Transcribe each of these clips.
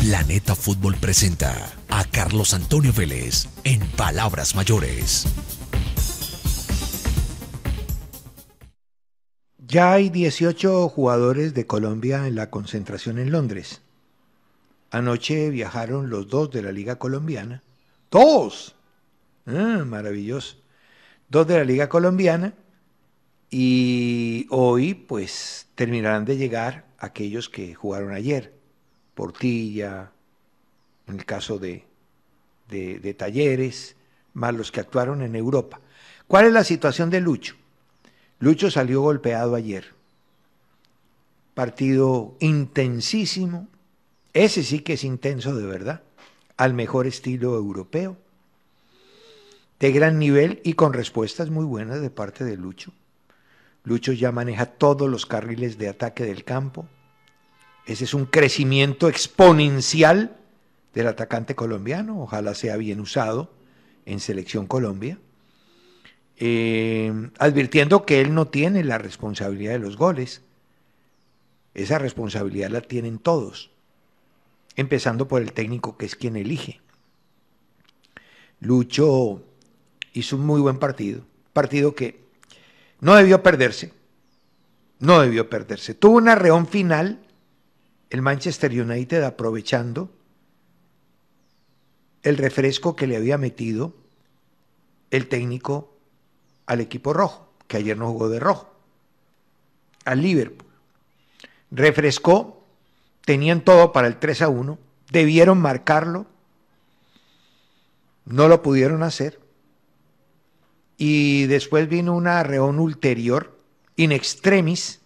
Planeta Fútbol presenta a Carlos Antonio Vélez en Palabras Mayores. Ya hay 18 jugadores de Colombia en la concentración en Londres. Anoche viajaron los dos de la Liga Colombiana. ¡Dos! Ah, maravilloso. Dos de la Liga Colombiana. Y hoy, pues, terminarán de llegar aquellos que jugaron ayer. Portilla, en el caso de, de, Talleres, más los que actuaron en Europa. ¿Cuál es la situación de Lucho? Lucho salió golpeado ayer. Partido intensísimo. Ese sí que es intenso de verdad. Al mejor estilo europeo. De gran nivel y con respuestas muy buenas de parte de Lucho. Lucho ya maneja todos los carriles de ataque del campo. Ese es un crecimiento exponencial del atacante colombiano, ojalá sea bien usado en Selección Colombia, eh, advirtiendo que él no tiene la responsabilidad de los goles. Esa responsabilidad la tienen todos, empezando por el técnico que es quien elige. Lucho hizo un muy buen partido, partido que no debió perderse, no debió perderse. Tuvo una reón final el Manchester United aprovechando el refresco que le había metido el técnico al equipo rojo, que ayer no jugó de rojo, al Liverpool. Refrescó, tenían todo para el 3 a 1, debieron marcarlo, no lo pudieron hacer. Y después vino una reón ulterior, in extremis,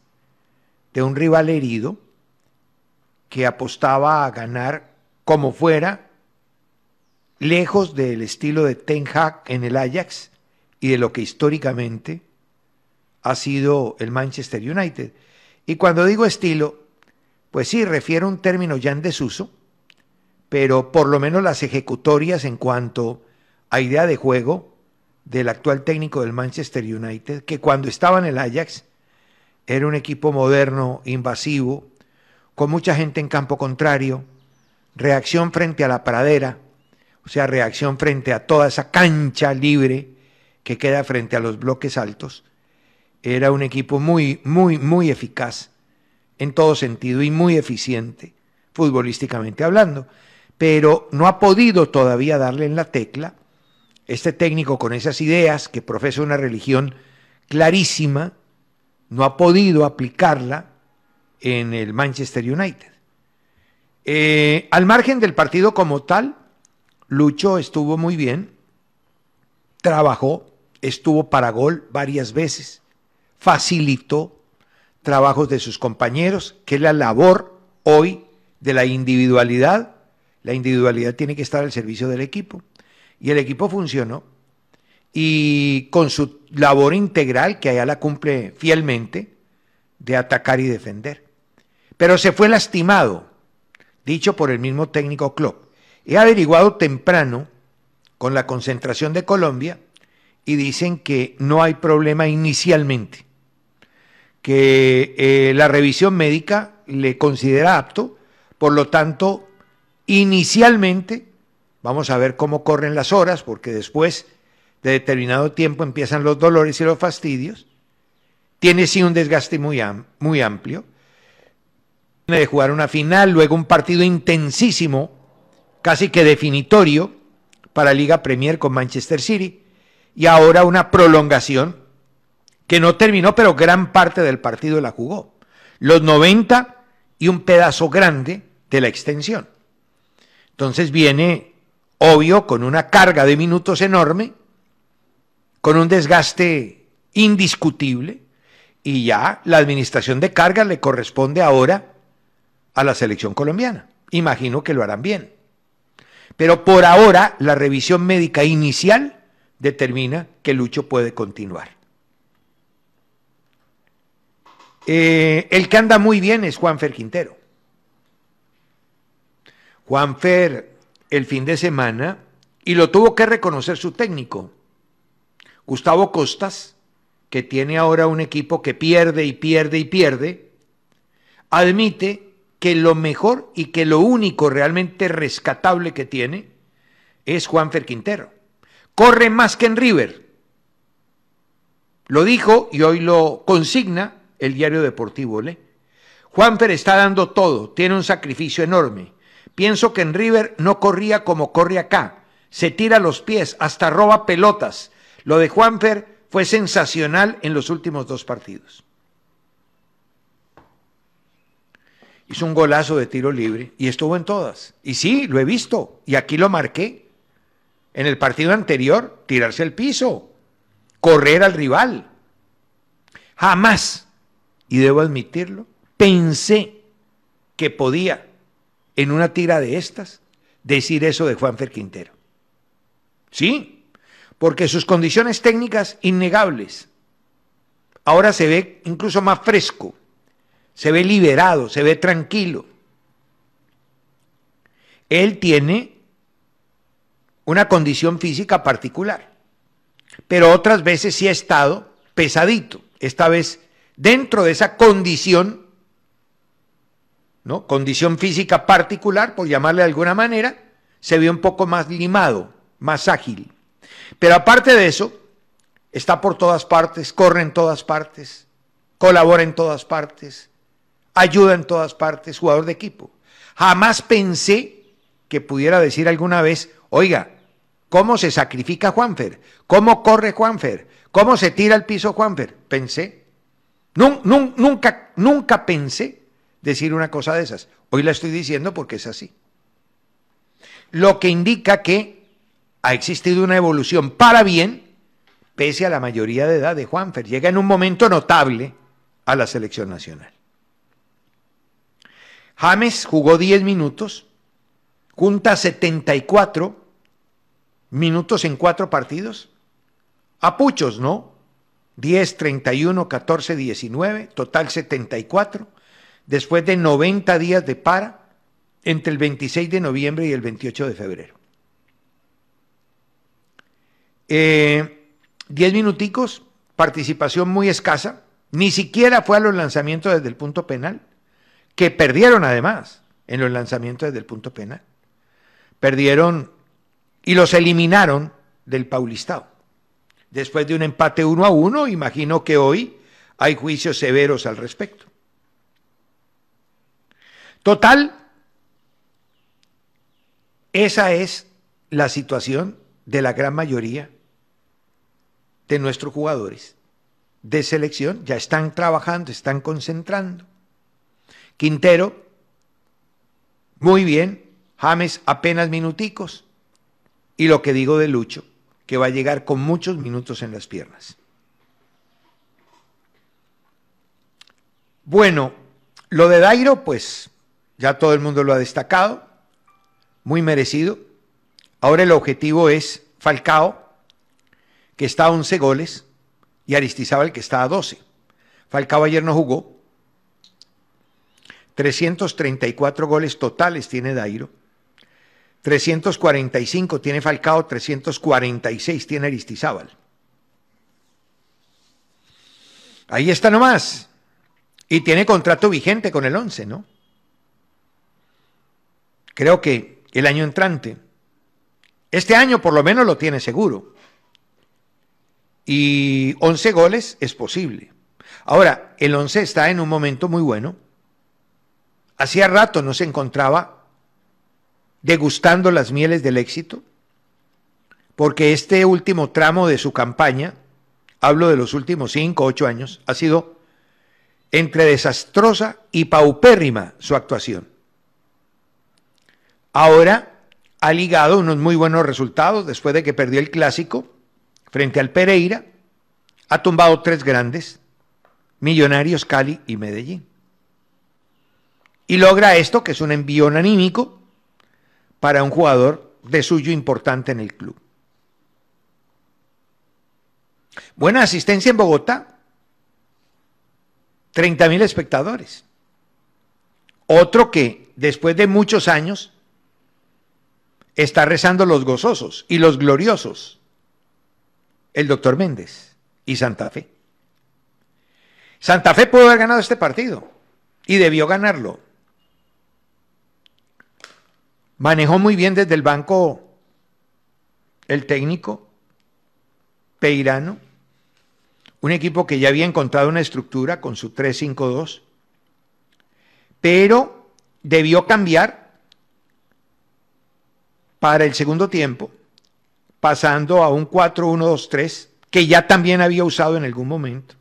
de un rival herido, que apostaba a ganar como fuera, lejos del estilo de Ten Hag en el Ajax y de lo que históricamente ha sido el Manchester United. Y cuando digo estilo, pues sí, refiero a un término ya en desuso, pero por lo menos las ejecutorias en cuanto a idea de juego del actual técnico del Manchester United, que cuando estaba en el Ajax era un equipo moderno, invasivo, con mucha gente en campo contrario, reacción frente a la pradera, o sea, reacción frente a toda esa cancha libre que queda frente a los bloques altos. Era un equipo muy, muy, muy eficaz en todo sentido y muy eficiente, futbolísticamente hablando. Pero no ha podido todavía darle en la tecla este técnico con esas ideas que profesa una religión clarísima, no ha podido aplicarla en el Manchester United. Eh, al margen del partido como tal, Lucho estuvo muy bien, trabajó, estuvo para gol varias veces, facilitó trabajos de sus compañeros, que es la labor hoy de la individualidad. La individualidad tiene que estar al servicio del equipo. Y el equipo funcionó. Y con su labor integral, que allá la cumple fielmente, de atacar y defender pero se fue lastimado, dicho por el mismo técnico Klopp. He averiguado temprano con la concentración de Colombia y dicen que no hay problema inicialmente, que eh, la revisión médica le considera apto, por lo tanto, inicialmente, vamos a ver cómo corren las horas, porque después de determinado tiempo empiezan los dolores y los fastidios, tiene sí un desgaste muy, muy amplio, de jugar una final, luego un partido intensísimo, casi que definitorio, para Liga Premier con Manchester City, y ahora una prolongación que no terminó, pero gran parte del partido la jugó. Los 90 y un pedazo grande de la extensión. Entonces viene, obvio, con una carga de minutos enorme, con un desgaste indiscutible, y ya la administración de cargas le corresponde ahora a la selección colombiana. Imagino que lo harán bien. Pero por ahora la revisión médica inicial determina que Lucho puede continuar. Eh, el que anda muy bien es juan Juanfer Quintero. fer el fin de semana, y lo tuvo que reconocer su técnico, Gustavo Costas, que tiene ahora un equipo que pierde y pierde y pierde, admite que lo mejor y que lo único realmente rescatable que tiene es Juanfer Quintero. Corre más que en River. Lo dijo y hoy lo consigna el diario deportivo. ¿le? ¿eh? Juanfer está dando todo, tiene un sacrificio enorme. Pienso que en River no corría como corre acá. Se tira los pies, hasta roba pelotas. Lo de Juanfer fue sensacional en los últimos dos partidos. hizo un golazo de tiro libre y estuvo en todas. Y sí, lo he visto. Y aquí lo marqué. En el partido anterior, tirarse al piso, correr al rival. Jamás, y debo admitirlo, pensé que podía, en una tira de estas, decir eso de Juanfer Quintero. Sí, porque sus condiciones técnicas innegables. Ahora se ve incluso más fresco, se ve liberado, se ve tranquilo. Él tiene una condición física particular, pero otras veces sí ha estado pesadito, esta vez dentro de esa condición, ¿no? Condición física particular, por llamarle de alguna manera, se ve un poco más limado, más ágil. Pero aparte de eso, está por todas partes, corre en todas partes, colabora en todas partes, ayuda en todas partes, jugador de equipo. Jamás pensé que pudiera decir alguna vez, oiga, ¿cómo se sacrifica Juanfer? ¿Cómo corre Juanfer? ¿Cómo se tira al piso Juanfer? Pensé. nunca, nunca pensé decir una cosa de esas. Hoy la estoy diciendo porque es así. Lo que indica que ha existido una evolución para bien, pese a la mayoría de edad de Juanfer. Llega en un momento notable a la selección nacional. James jugó 10 minutos, junta 74 minutos en cuatro partidos. A puchos, ¿no? 10, 31, 14, 19, total 74, después de 90 días de para entre el 26 de noviembre y el 28 de febrero. 10 eh, minuticos, participación muy escasa, ni siquiera fue a los lanzamientos desde el punto penal que perdieron además en los lanzamientos desde el punto penal. Perdieron y los eliminaron del Paulistao. Después de un empate uno a uno, imagino que hoy hay juicios severos al respecto. Total, esa es la situación de la gran mayoría de nuestros jugadores de selección. Ya están trabajando, están concentrando. Quintero, muy bien. James apenas minuticos. Y lo que digo de Lucho, que va a llegar con muchos minutos en las piernas. Bueno, lo de Dairo, pues ya todo el mundo lo ha destacado, muy merecido. Ahora el objetivo es Falcao, que está a 11 goles, y Aristizábal, que está a 12. Falcao ayer no jugó, 334 goles totales tiene Dairo. 345 tiene Falcao, 346 tiene Aristizábal. Ahí está nomás. Y tiene contrato vigente con el 11, ¿no? Creo que el año entrante. Este año por lo menos lo tiene seguro. Y 11 goles es posible. Ahora, el 11 está en un momento muy bueno hacía rato no se encontraba degustando las mieles del éxito, porque este último tramo de su campaña, hablo de los últimos cinco, ocho años, ha sido entre desastrosa y paupérrima su actuación. Ahora ha ligado unos muy buenos resultados después de que perdió el clásico frente al Pereira, ha tumbado tres grandes, Millonarios, Cali y Medellín. Y logra esto, que es un envío anímico para un jugador de suyo importante en el club. Buena asistencia en Bogotá. Treinta mil espectadores. Otro que después de muchos años está rezando los gozosos y los gloriosos. El doctor Méndez y Santa Fe. Santa Fe pudo haber ganado este partido y debió ganarlo manejó muy bien desde el banco el técnico Peirano, un equipo que ya había encontrado una estructura con su 3-5-2, pero debió cambiar para el segundo tiempo, pasando a un 4-1-2-3, que ya también había usado en algún momento.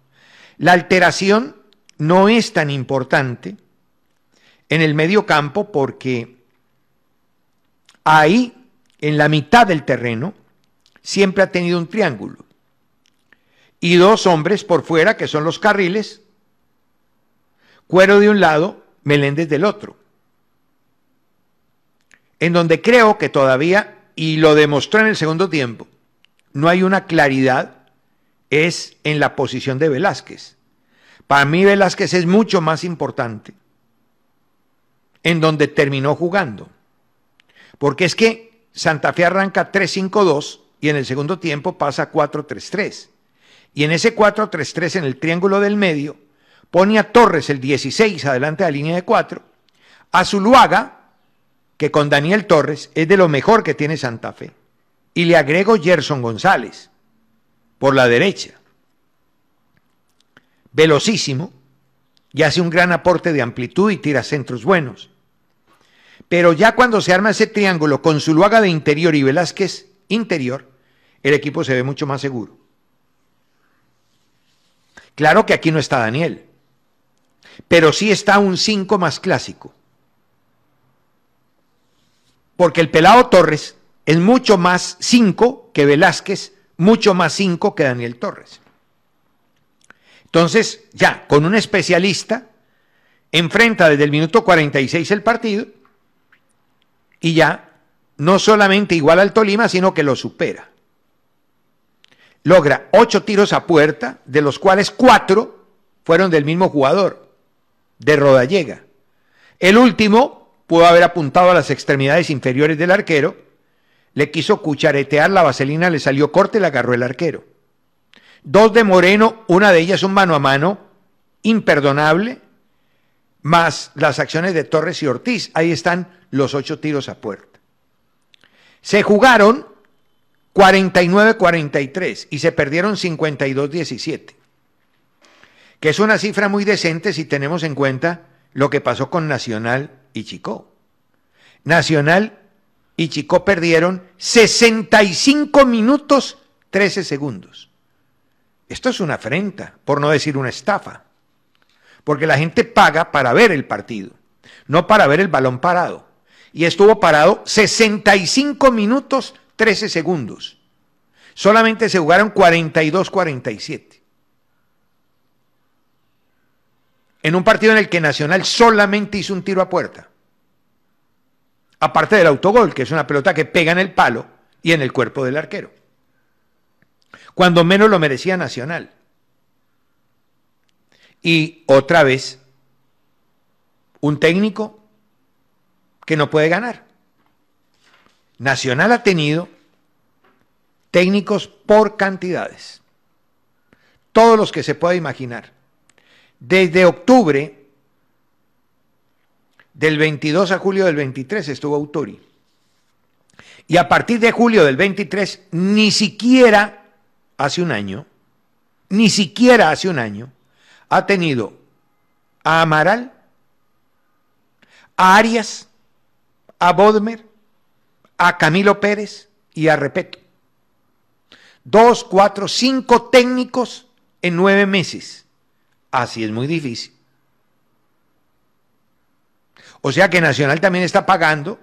La alteración no es tan importante en el medio campo porque Ahí, en la mitad del terreno, siempre ha tenido un triángulo. Y dos hombres por fuera, que son los carriles, cuero de un lado, Meléndez del otro. En donde creo que todavía, y lo demostró en el segundo tiempo, no hay una claridad es en la posición de Velázquez. Para mí Velázquez es mucho más importante en donde terminó jugando porque es que Santa Fe arranca 3-5-2 y en el segundo tiempo pasa 4-3-3. Y en ese 4-3-3 en el triángulo del medio pone a Torres el 16 adelante de la línea de 4, a Zuluaga, que con Daniel Torres es de lo mejor que tiene Santa Fe, y le agrego Gerson González por la derecha, velocísimo, y hace un gran aporte de amplitud y tira centros buenos. Pero ya cuando se arma ese triángulo con Zuluaga de interior y Velázquez interior, el equipo se ve mucho más seguro. Claro que aquí no está Daniel, pero sí está un 5 más clásico. Porque el pelado Torres es mucho más 5 que Velázquez, mucho más 5 que Daniel Torres. Entonces, ya, con un especialista, enfrenta desde el minuto 46 el partido y ya no solamente igual al Tolima, sino que lo supera. Logra ocho tiros a puerta, de los cuales cuatro fueron del mismo jugador, de Rodallega. El último pudo haber apuntado a las extremidades inferiores del arquero, le quiso cucharetear la vaselina, le salió corte y la agarró el arquero. Dos de Moreno, una de ellas un mano a mano, imperdonable, más las acciones de Torres y Ortiz. Ahí están los ocho tiros a puerta. Se jugaron 49-43 y se perdieron 52-17, que es una cifra muy decente si tenemos en cuenta lo que pasó con Nacional y Chicó. Nacional y Chicó perdieron 65 minutos 13 segundos. Esto es una afrenta, por no decir una estafa porque la gente paga para ver el partido, no para ver el balón parado. Y estuvo parado 65 minutos 13 segundos. Solamente se jugaron 42-47. En un partido en el que Nacional solamente hizo un tiro a puerta. Aparte del autogol, que es una pelota que pega en el palo y en el cuerpo del arquero. Cuando menos lo merecía Nacional. Y otra vez, un técnico que no puede ganar. Nacional ha tenido técnicos por cantidades, todos los que se pueda imaginar. Desde octubre del 22 a julio del 23 estuvo Autori. Y a partir de julio del 23, ni siquiera hace un año, ni siquiera hace un año, ha tenido a Amaral, a Arias, a Bodmer, a Camilo Pérez y a Repeto. Dos, cuatro, cinco técnicos en nueve meses. Así es muy difícil. O sea que Nacional también está pagando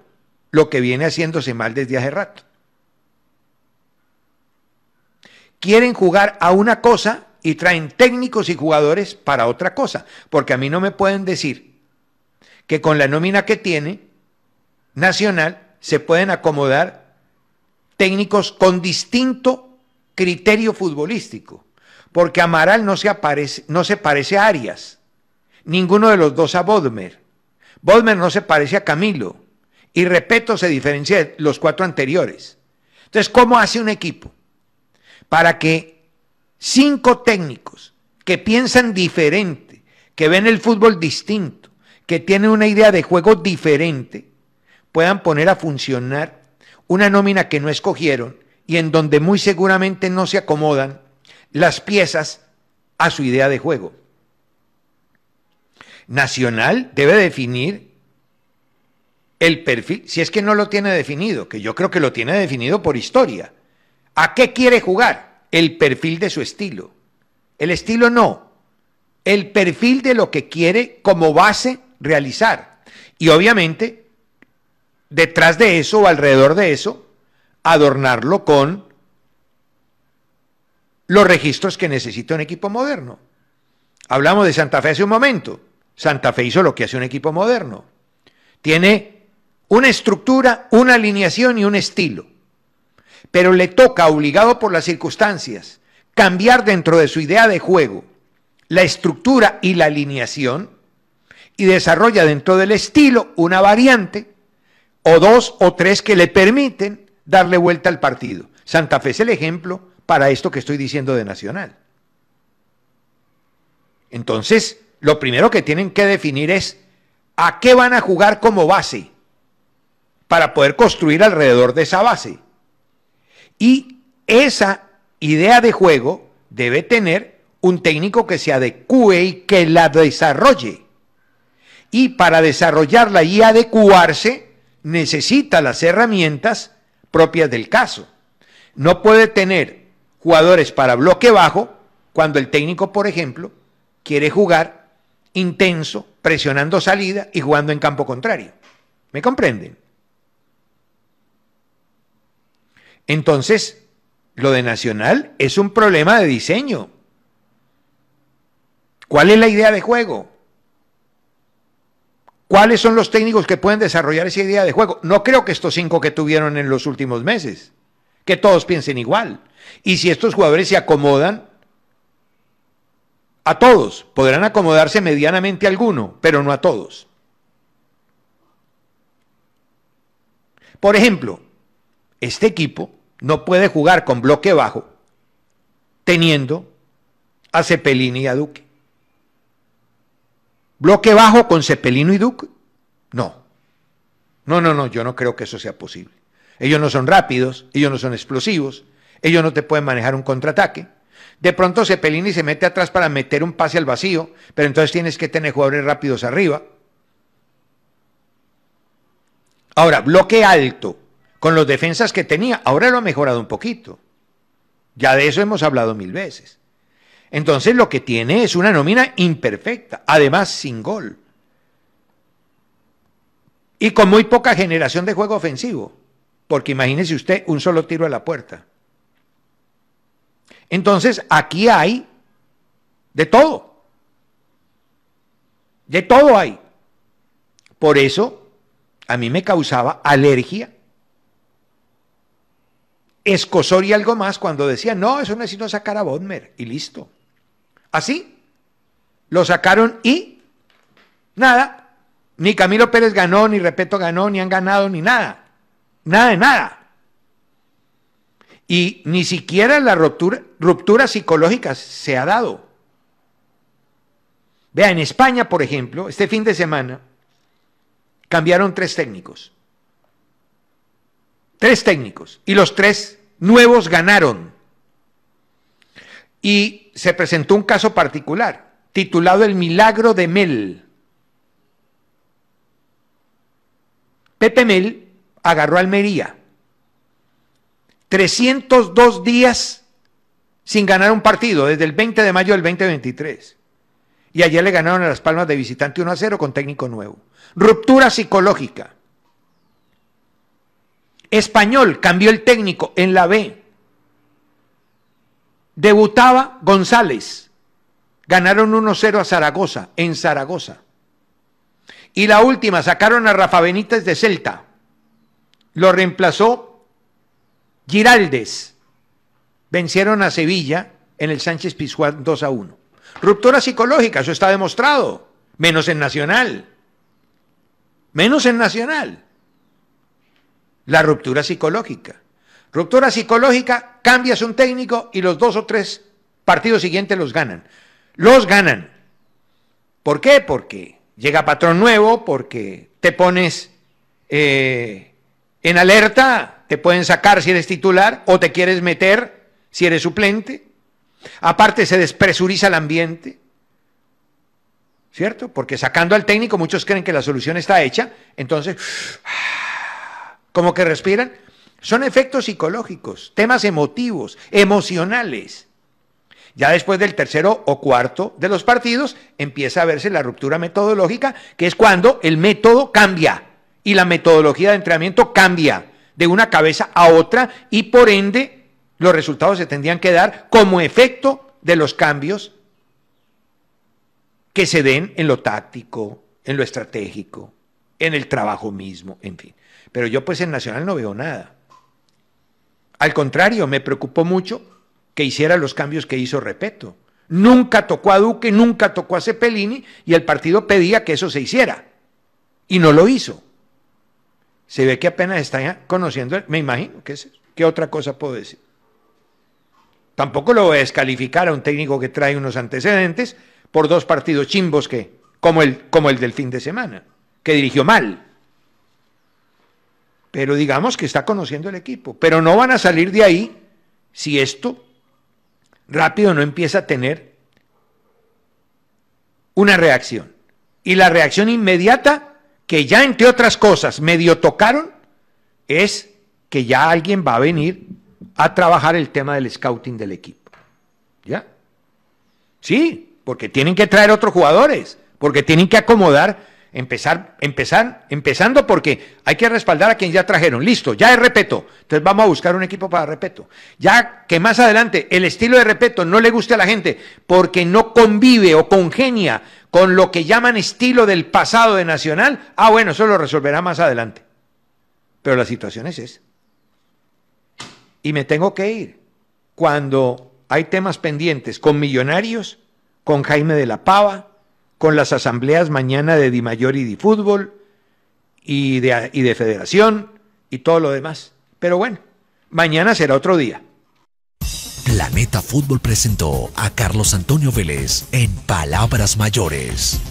lo que viene haciéndose mal desde hace rato. Quieren jugar a una cosa y traen técnicos y jugadores para otra cosa, porque a mí no me pueden decir que con la nómina que tiene Nacional se pueden acomodar técnicos con distinto criterio futbolístico, porque Amaral no se, aparece, no se parece a Arias, ninguno de los dos a Bodmer, Bodmer no se parece a Camilo, y repito, se diferencia los cuatro anteriores. Entonces, ¿cómo hace un equipo para que cinco técnicos que piensan diferente, que ven el fútbol distinto, que tienen una idea de juego diferente, puedan poner a funcionar una nómina que no escogieron y en donde muy seguramente no se acomodan las piezas a su idea de juego. Nacional debe definir el perfil, si es que no lo tiene definido, que yo creo que lo tiene definido por historia. ¿A qué quiere jugar? el perfil de su estilo. El estilo no, el perfil de lo que quiere como base realizar. Y obviamente, detrás de eso o alrededor de eso, adornarlo con los registros que necesita un equipo moderno. Hablamos de Santa Fe hace un momento. Santa Fe hizo lo que hace un equipo moderno. Tiene una estructura, una alineación y un estilo pero le toca, obligado por las circunstancias, cambiar dentro de su idea de juego la estructura y la alineación y desarrolla dentro del estilo una variante o dos o tres que le permiten darle vuelta al partido. Santa Fe es el ejemplo para esto que estoy diciendo de Nacional. Entonces, lo primero que tienen que definir es a qué van a jugar como base para poder construir alrededor de esa base. Y esa idea de juego debe tener un técnico que se adecue y que la desarrolle. Y para desarrollarla y adecuarse, necesita las herramientas propias del caso. No puede tener jugadores para bloque bajo cuando el técnico, por ejemplo, quiere jugar intenso, presionando salida y jugando en campo contrario. ¿Me comprenden? Entonces, lo de Nacional es un problema de diseño. ¿Cuál es la idea de juego? ¿Cuáles son los técnicos que pueden desarrollar esa idea de juego? No creo que estos cinco que tuvieron en los últimos meses, que todos piensen igual. Y si estos jugadores se acomodan, a todos, podrán acomodarse medianamente alguno, pero no a todos. Por ejemplo, este equipo no puede jugar con bloque bajo teniendo a Cepelini y a Duque. Bloque bajo con Cepelino y Duque. No. No, no, no, yo no creo que eso sea posible. Ellos no son rápidos, ellos no son explosivos, ellos no te pueden manejar un contraataque. De pronto Cepelini se mete atrás para meter un pase al vacío, pero entonces tienes que tener jugadores rápidos arriba. Ahora, bloque alto con los defensas que tenía. Ahora lo ha mejorado un poquito. Ya de eso hemos hablado mil veces. Entonces lo que tiene es una nómina imperfecta, además sin gol. Y con muy poca generación de juego ofensivo, porque imagínese usted un solo tiro a la puerta. Entonces aquí hay de todo. De todo hay. Por eso a mí me causaba alergia escosor y algo más cuando decía, no, eso necesito sacar a Bodmer y listo. Así, lo sacaron y nada, ni Camilo Pérez ganó, ni Repeto ganó, ni han ganado, ni nada, nada de nada. Y ni siquiera la ruptura, ruptura psicológica se ha dado. Vea, en España, por ejemplo, este fin de semana cambiaron tres técnicos. Tres técnicos. Y los tres nuevos ganaron. Y se presentó un caso particular, titulado El Milagro de Mel. Pepe Mel agarró Almería. 302 días sin ganar un partido, desde el 20 de mayo del 2023. Y ayer le ganaron a Las Palmas de visitante 1 a 0 con técnico nuevo. Ruptura psicológica. Español cambió el técnico en la B. Debutaba González. Ganaron 1-0 a Zaragoza, en Zaragoza. Y la última, sacaron a Rafa Benítez de Celta. Lo reemplazó Giraldes. Vencieron a Sevilla en el Sánchez Pizjuán 2 a 1. Ruptura psicológica, eso está demostrado. Menos en Nacional. Menos en Nacional la ruptura psicológica. Ruptura psicológica, cambias un técnico y los dos o tres partidos siguientes los ganan. Los ganan. ¿Por qué? Porque llega patrón nuevo, porque te pones eh, en alerta, te pueden sacar si eres titular o te quieres meter si eres suplente. Aparte se despresuriza el ambiente, ¿cierto? Porque sacando al técnico muchos creen que la solución está hecha, entonces como que respiran, son efectos psicológicos, temas emotivos, emocionales. Ya después del tercero o cuarto de los partidos empieza a verse la ruptura metodológica, que es cuando el método cambia y la metodología de entrenamiento cambia de una cabeza a otra y por ende los resultados se tendrían que dar como efecto de los cambios que se den en lo táctico, en lo estratégico, en el trabajo mismo, en fin. Pero yo pues en Nacional no veo nada. Al contrario, me preocupó mucho que hiciera los cambios que hizo Repeto. Nunca tocó a Duque, nunca tocó a Cepelini y el partido pedía que eso se hiciera. Y no lo hizo. Se ve que apenas está conociendo, me imagino, ¿qué, es, ¿qué otra cosa puedo decir? Tampoco lo voy a descalificar a un técnico que trae unos antecedentes por dos partidos chimbos que, como el, como el del fin de semana, que dirigió mal pero digamos que está conociendo el equipo. Pero no van a salir de ahí si esto rápido no empieza a tener una reacción. Y la reacción inmediata, que ya entre otras cosas medio tocaron, es que ya alguien va a venir a trabajar el tema del scouting del equipo. ¿Ya? Sí, porque tienen que traer otros jugadores, porque tienen que acomodar Empezar, empezar, empezando porque hay que respaldar a quien ya trajeron. Listo, ya es Repeto. Entonces vamos a buscar un equipo para Repeto. Ya que más adelante el estilo de Repeto no le guste a la gente porque no convive o congenia con lo que llaman estilo del pasado de Nacional, ah, bueno, eso lo resolverá más adelante. Pero la situación es esa. Y me tengo que ir cuando hay temas pendientes con Millonarios, con Jaime de la Pava, con las asambleas mañana de Di Mayor y di Fútbol y de, y de Federación y todo lo demás. Pero bueno, mañana será otro día. Planeta Fútbol presentó a Carlos Antonio Vélez en Palabras Mayores.